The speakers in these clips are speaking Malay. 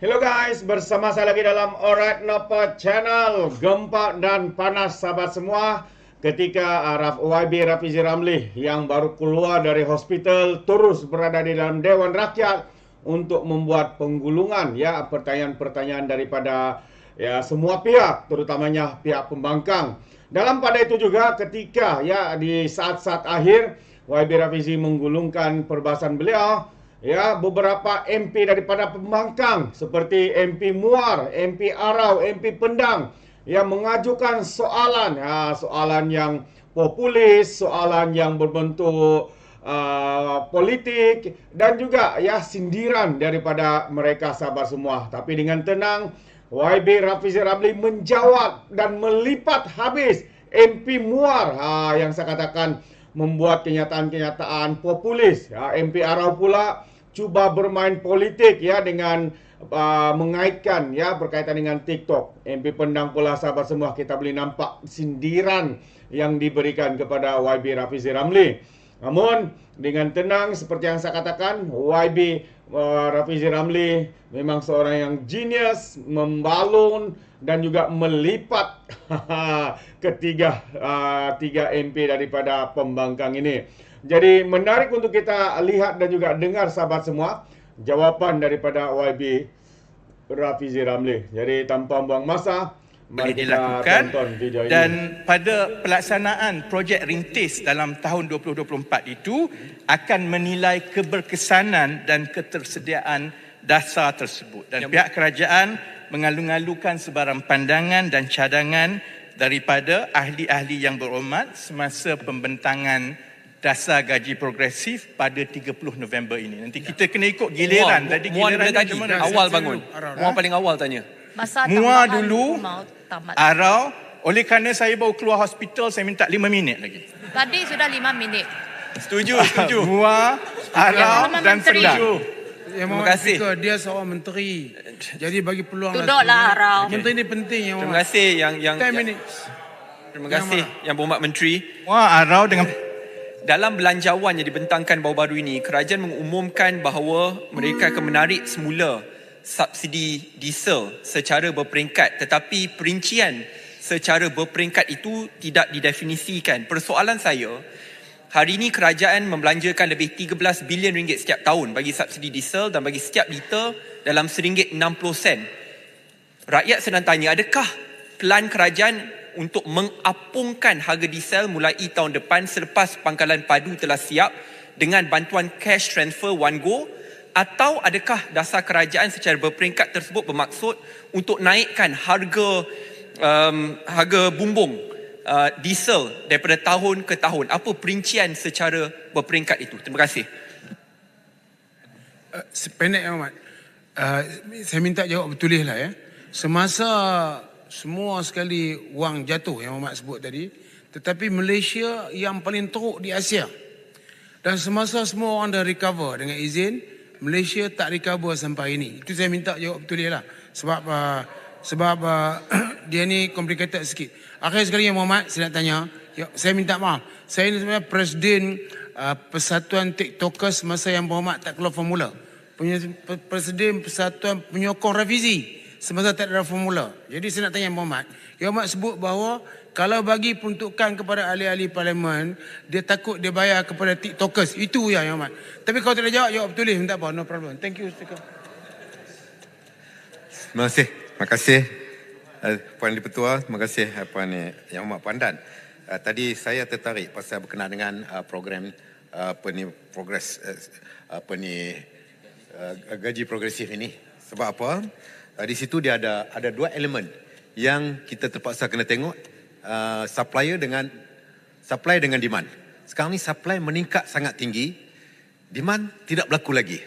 Hello guys, bersama saya lagi dalam Alright Napa Channel Gempa dan panas sahabat semua Ketika uh, Raf YB Rafizi Ramli yang baru keluar dari hospital Terus berada di dalam Dewan Rakyat Untuk membuat penggulungan ya Pertanyaan-pertanyaan daripada ya semua pihak Terutamanya pihak pembangkang Dalam pada itu juga ketika ya di saat-saat akhir YB Rafizi menggulungkan perbahasan beliau ya beberapa MP daripada pembangkang seperti MP Muar, MP Arau, MP Pendang yang mengajukan soalan ya soalan yang populis, soalan yang berbentuk uh, politik dan juga ya sindiran daripada mereka sabar semua tapi dengan tenang YB Rafizi Ramli menjawab dan melipat habis MP Muar ha, yang saya katakan membuat kenyataan-kenyataan populis. Ya, ha, MP Arau pula cuba bermain politik ya dengan uh, mengaitkan ya berkaitan dengan TikTok. MP Pendang Pulau Sabah semua kita boleh nampak sindiran yang diberikan kepada YB Rafizi Ramli. Namun dengan tenang seperti yang saya katakan YB uh, Rafizi Ramli memang seorang yang genius membalun dan juga melipat ketiga uh, tiga MP daripada pembangkang ini. Jadi menarik untuk kita lihat dan juga dengar sahabat semua jawapan daripada YB Rafizi Ramli. Jadi tanpa buang masa, mari kita dilakukan. tonton video ini. Dan pada pelaksanaan projek Rintis dalam tahun 2024 itu akan menilai keberkesanan dan ketersediaan dasar tersebut. Dan ya, pihak kerajaan mengalung-alungkan sebarang pandangan dan cadangan daripada ahli-ahli yang berhormat semasa pembentangan dasar gaji progresif pada 30 November ini. Nanti ya. kita kena ikut giliran. Muar, tadi giliran muar tadi, mana? awal bangun. Muar ha? paling awal tanya. Masa muar dulu, arau. Oleh kerana saya baru keluar hospital, saya minta 5 minit lagi. Tadi sudah 5 minit. Setuju, ah, setuju. Uh, arau ya, dan sedang. Ya, Terima kasih. Speaker, dia seorang menteri. Jadi bagi peluang. Duduklah, lah. Arau. Menteri ini penting. Ya, Terima kasih yang... yang 10 minit. Terima kasih yang, yang berhormat menteri. Muar, arau dengan... Ya dalam belanjawan yang dibentangkan baru-baru ini, kerajaan mengumumkan bahawa mereka akan menarik semula subsidi diesel secara berperingkat tetapi perincian secara berperingkat itu tidak didefinisikan. Persoalan saya, hari ini kerajaan membelanjakan lebih 13 bilion ringgit setiap tahun bagi subsidi diesel dan bagi setiap liter dalam seringgit 60 sen. Rakyat sedang tanya, adakah pelan kerajaan untuk mengapungkan harga diesel mulai tahun depan selepas pangkalan padu telah siap dengan bantuan cash transfer one go atau adakah dasar kerajaan secara berperingkat tersebut bermaksud untuk naikkan harga um, harga bumbung uh, diesel daripada tahun ke tahun apa perincian secara berperingkat itu terima kasih uh, sependek amat uh, saya minta jawab betulih lah ya semasa semua sekali wang jatuh yang Muhammad sebut tadi. Tetapi Malaysia yang paling teruk di Asia. Dan semasa semua orang dah recover dengan izin, Malaysia tak recover sampai ini. Itu saya minta jawab betul lah. Sebab uh, sebab uh, dia ni complicated sikit. Akhir sekali yang Muhammad, saya nak tanya. Ya, saya minta maaf. Saya ni sebenarnya presiden uh, persatuan TikTokers masa yang Muhammad tak keluar formula. Presiden persatuan penyokong revisi semasa tak ada formula. Jadi saya nak tanya Muhammad. Ya Muhammad sebut bahawa kalau bagi peruntukan kepada ahli-ahli parlimen, dia takut dia bayar kepada TikTokers. Itu ya Muhammad. Ya, Tapi kalau tak ada jawab, jawab betul. Tak apa, no problem. Thank you, Terima kasih. Terima kasih. Eh, Puan Di Pertua, terima kasih eh, Puan eh, Yang Umat Dan. tadi saya tertarik pasal berkenaan dengan program apa ni progress apa ni gaji progresif ini. Sebab apa? uh, di situ dia ada ada dua elemen yang kita terpaksa kena tengok uh, supplier dengan supply dengan demand. Sekarang ni supply meningkat sangat tinggi, demand tidak berlaku lagi.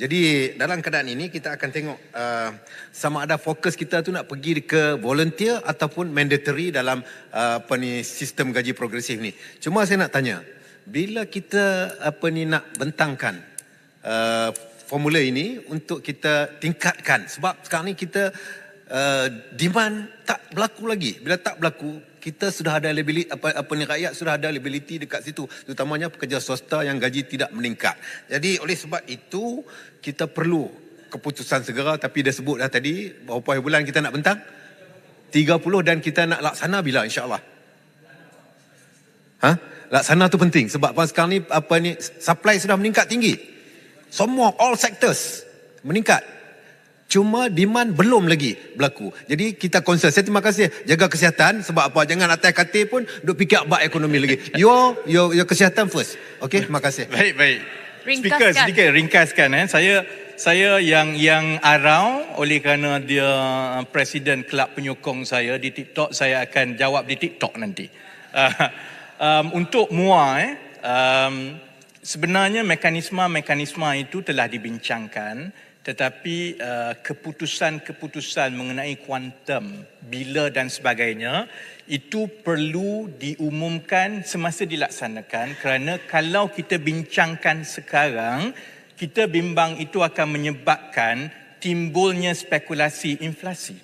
Jadi dalam keadaan ini kita akan tengok uh, sama ada fokus kita tu nak pergi ke volunteer ataupun mandatory dalam uh, apa ni sistem gaji progresif ni. Cuma saya nak tanya, bila kita apa ni nak bentangkan uh, formula ini untuk kita tingkatkan sebab sekarang ni kita uh, demand tak berlaku lagi bila tak berlaku kita sudah ada liability apa apa ni rakyat sudah ada liability dekat situ terutamanya pekerja swasta yang gaji tidak meningkat jadi oleh sebab itu kita perlu keputusan segera tapi dia sebut dah tadi berapa bulan kita nak bentang 30 dan kita nak laksana bila insyaallah ha laksana tu penting sebab pas sekarang ni apa ni supply sudah meningkat tinggi semua all sectors meningkat. Cuma demand belum lagi berlaku. Jadi kita concern. Saya terima kasih. Jaga kesihatan. Sebab apa? Jangan atas katil pun duk fikir abad ekonomi lagi. Your, your, your kesihatan first. Okay? Terima kasih. Baik, baik. Speaker, sedikit ringkaskan. Eh. Saya saya yang yang arau oleh kerana dia uh, presiden kelab penyokong saya di TikTok. Saya akan jawab di TikTok nanti. Uh, um, untuk MUA, eh, um, sebenarnya mekanisme-mekanisme itu telah dibincangkan tetapi uh, keputusan-keputusan mengenai kuantum bila dan sebagainya itu perlu diumumkan semasa dilaksanakan kerana kalau kita bincangkan sekarang kita bimbang itu akan menyebabkan timbulnya spekulasi inflasi.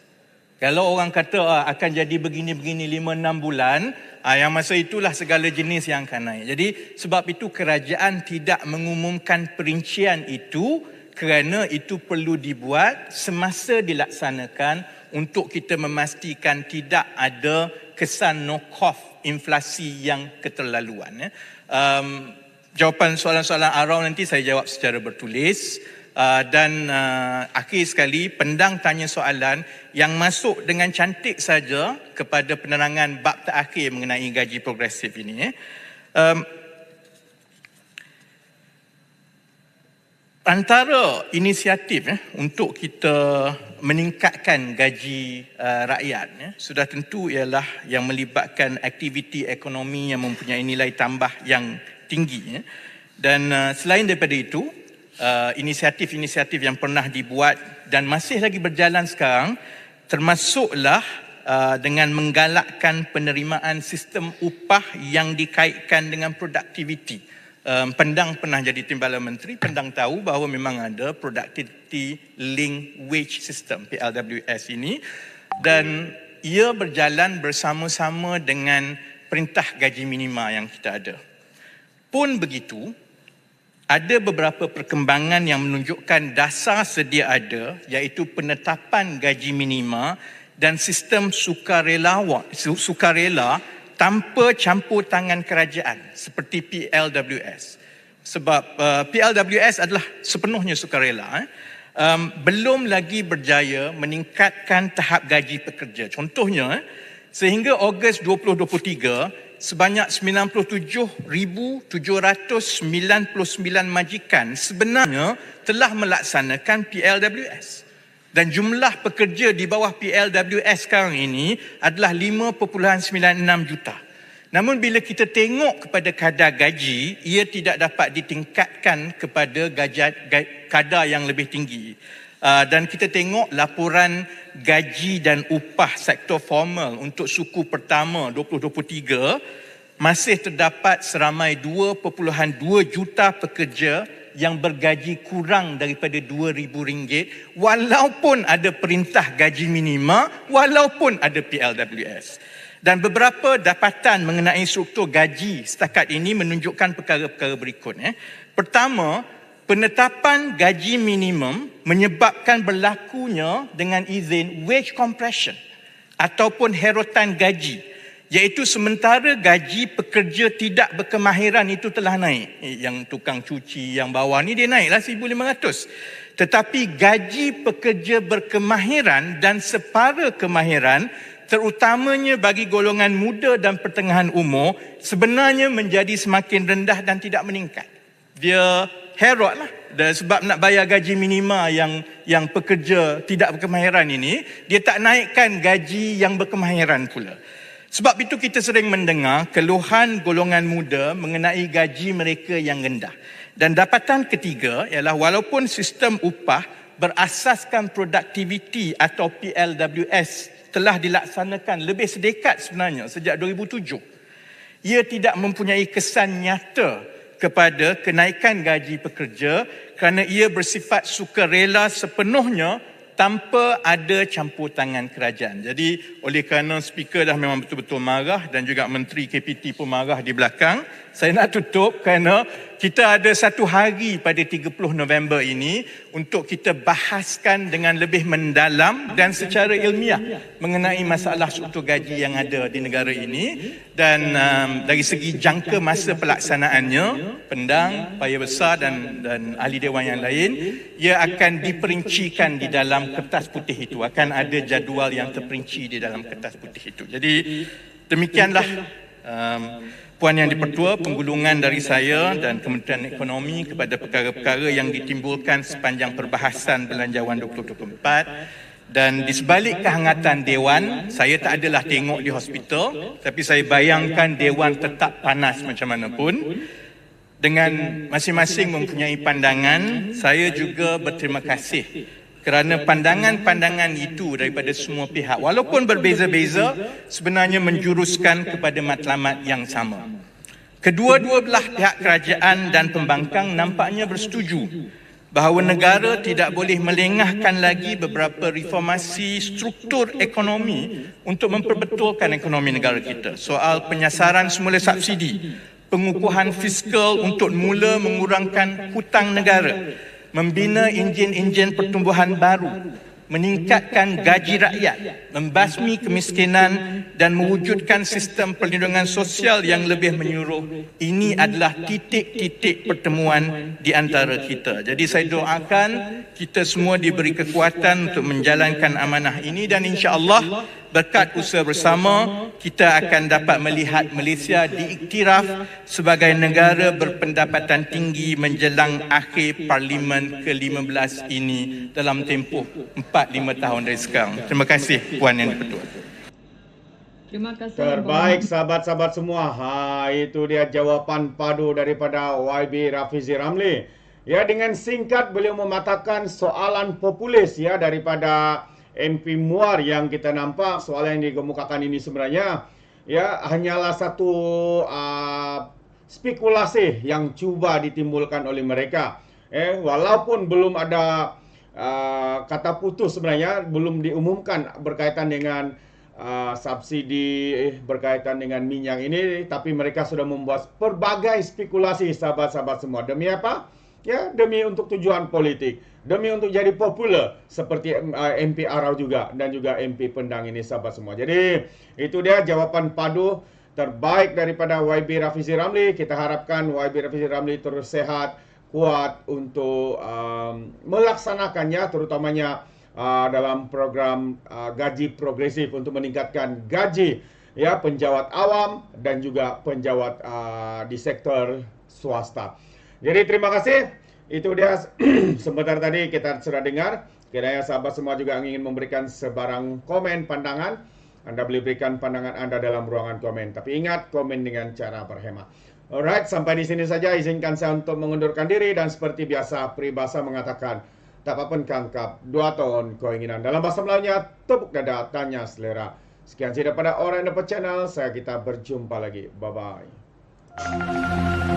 Kalau orang kata ah, akan jadi begini-begini 5-6 bulan, ah, yang masa itulah segala jenis yang akan naik. Jadi sebab itu kerajaan tidak mengumumkan perincian itu kerana itu perlu dibuat semasa dilaksanakan untuk kita memastikan tidak ada kesan knock-off inflasi yang keterlaluan. Um, jawapan soalan-soalan Arau nanti saya jawab secara bertulis. Ah, dan uh, akhir sekali pendang tanya soalan yang masuk dengan cantik saja kepada penerangan bab terakhir mengenai gaji progresif ini um, antara inisiatif eh, untuk kita meningkatkan gaji uh, rakyat eh, sudah tentu ialah yang melibatkan aktiviti ekonomi yang mempunyai nilai tambah yang tinggi eh. dan uh, selain daripada itu Uh, inisiatif-inisiatif yang pernah dibuat dan masih lagi berjalan sekarang termasuklah uh, dengan menggalakkan penerimaan sistem upah yang dikaitkan dengan produktiviti. Um, pendang pernah jadi timbalan menteri, pendang tahu bahawa memang ada productivity link wage system PLWS ini dan ia berjalan bersama-sama dengan perintah gaji minima yang kita ada. Pun begitu, ada beberapa perkembangan yang menunjukkan dasar sedia ada iaitu penetapan gaji minima dan sistem sukarelawan sukarela tanpa campur tangan kerajaan seperti PLWS sebab uh, eh, PLWS adalah sepenuhnya sukarela eh. um, belum lagi berjaya meningkatkan tahap gaji pekerja contohnya eh, sehingga Ogos 2023 sebanyak 97,799 majikan sebenarnya telah melaksanakan PLWS. Dan jumlah pekerja di bawah PLWS sekarang ini adalah 5.96 juta. Namun bila kita tengok kepada kadar gaji, ia tidak dapat ditingkatkan kepada gajat, gaj, kadar yang lebih tinggi. Ah, dan kita tengok laporan gaji dan upah sektor formal untuk suku pertama 2023 masih terdapat seramai 2.2 juta pekerja yang bergaji kurang daripada RM2,000 walaupun ada perintah gaji minima, walaupun ada PLWS. Dan beberapa dapatan mengenai struktur gaji setakat ini menunjukkan perkara-perkara berikut. Eh. Pertama, penetapan gaji minimum menyebabkan berlakunya dengan izin wage compression ataupun herotan gaji iaitu sementara gaji pekerja tidak berkemahiran itu telah naik eh, yang tukang cuci yang bawah ni dia naiklah 1500 tetapi gaji pekerja berkemahiran dan separa kemahiran terutamanya bagi golongan muda dan pertengahan umur sebenarnya menjadi semakin rendah dan tidak meningkat dia Herod lah. Dan sebab nak bayar gaji minima yang yang pekerja tidak berkemahiran ini, dia tak naikkan gaji yang berkemahiran pula. Sebab itu kita sering mendengar keluhan golongan muda mengenai gaji mereka yang rendah. Dan dapatan ketiga ialah walaupun sistem upah berasaskan produktiviti atau PLWS telah dilaksanakan lebih sedekat sebenarnya sejak 2007. Ia tidak mempunyai kesan nyata kepada kenaikan gaji pekerja kerana ia bersifat sukarela sepenuhnya tanpa ada campur tangan kerajaan. Jadi oleh kerana speaker dah memang betul-betul marah dan juga menteri KPT pun marah di belakang, saya nak tutup kerana kita ada satu hari pada 30 November ini untuk kita bahaskan dengan lebih mendalam dan secara ilmiah mengenai masalah struktur gaji yang ada di negara ini dan um, dari segi jangka masa pelaksanaannya pendang paya besar dan dan ahli dewan yang lain ia akan diperincikan di dalam kertas putih itu akan ada jadual yang terperinci di dalam kertas putih itu jadi demikianlah um, Puan Yang Dipertua, penggulungan dari saya dan Kementerian Ekonomi kepada perkara-perkara yang ditimbulkan sepanjang perbahasan Belanjawan 2024 dan di sebalik kehangatan Dewan, saya tak adalah tengok di hospital tapi saya bayangkan Dewan tetap panas macam mana pun. Dengan masing-masing mempunyai pandangan, saya juga berterima kasih kerana pandangan-pandangan itu daripada semua pihak walaupun berbeza-beza sebenarnya menjuruskan kepada matlamat yang sama. Kedua-dua belah pihak kerajaan dan pembangkang nampaknya bersetuju bahawa negara tidak boleh melengahkan lagi beberapa reformasi struktur ekonomi untuk memperbetulkan ekonomi negara kita. Soal penyasaran semula subsidi, pengukuhan fiskal untuk mula mengurangkan hutang negara membina enjin-enjin pertumbuhan baru, meningkatkan gaji rakyat, membasmi kemiskinan dan mewujudkan sistem perlindungan sosial yang lebih menyuruh. Ini adalah titik-titik pertemuan di antara kita. Jadi saya doakan kita semua diberi kekuatan untuk menjalankan amanah ini dan insya-Allah berkat usaha bersama, kita akan dapat melihat Malaysia diiktiraf sebagai negara berpendapatan tinggi menjelang akhir Parlimen ke-15 ini dalam tempoh 4-5 tahun dari sekarang. Terima kasih Puan Yang Dipertua. Terbaik sahabat-sahabat semua. Ha, itu dia jawapan padu daripada YB Rafizi Ramli. Ya dengan singkat beliau mematahkan soalan populis ya daripada MP Muar yang kita nampak soalnya yang dikemukakan ini sebenarnya ya hanyalah satu uh, spekulasi yang cuba ditimbulkan oleh mereka. Eh walaupun belum ada uh, kata putus sebenarnya belum diumumkan berkaitan dengan uh, subsidi eh, berkaitan dengan minyak ini tapi mereka sudah membuat berbagai spekulasi sahabat-sahabat semua demi apa? Ya demi untuk tujuan politik. demi untuk jadi popular seperti uh, MP Arau juga dan juga MP Pendang ini sahabat semua. Jadi itu dia jawapan padu terbaik daripada YB Rafizi Ramli. Kita harapkan YB Rafizi Ramli terus sehat, kuat untuk um, melaksanakannya terutamanya uh, dalam program uh, gaji progresif untuk meningkatkan gaji ya penjawat awam dan juga penjawat uh, di sektor swasta. Jadi terima kasih. Itu dia sebentar tadi kita sudah dengar. Kiranya sahabat semua juga ingin memberikan sebarang komen pandangan. Anda boleh berikan pandangan Anda dalam ruangan komen. Tapi ingat, komen dengan cara berhemat. Alright, sampai di sini saja. Izinkan saya untuk mengundurkan diri. Dan seperti biasa, peribahasa mengatakan, tak apa pun kangkap, dua tahun keinginan. Dalam bahasa Melayunya, tepuk dada, tanya selera. Sekian saja pada Orang Dapat Channel. Saya kita berjumpa lagi. Bye-bye.